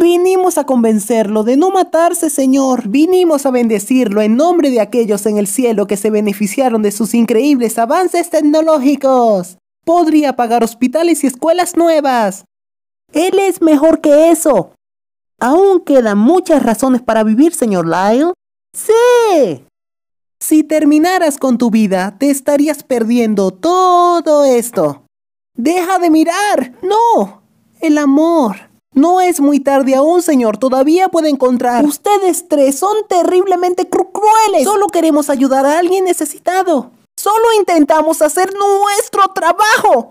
Vinimos a convencerlo de no matarse, Señor. Vinimos a bendecirlo en nombre de aquellos en el cielo que se beneficiaron de sus increíbles avances tecnológicos. Podría pagar hospitales y escuelas nuevas. Él es mejor que eso. Aún quedan muchas razones para vivir, señor Lyle. Sí. Si terminaras con tu vida, te estarías perdiendo todo esto. Deja de mirar. No. El amor. No es muy tarde aún, señor. Todavía puede encontrar. Ustedes tres son terriblemente cru crueles. Solo queremos ayudar a alguien necesitado. Solo intentamos hacer nuestro trabajo.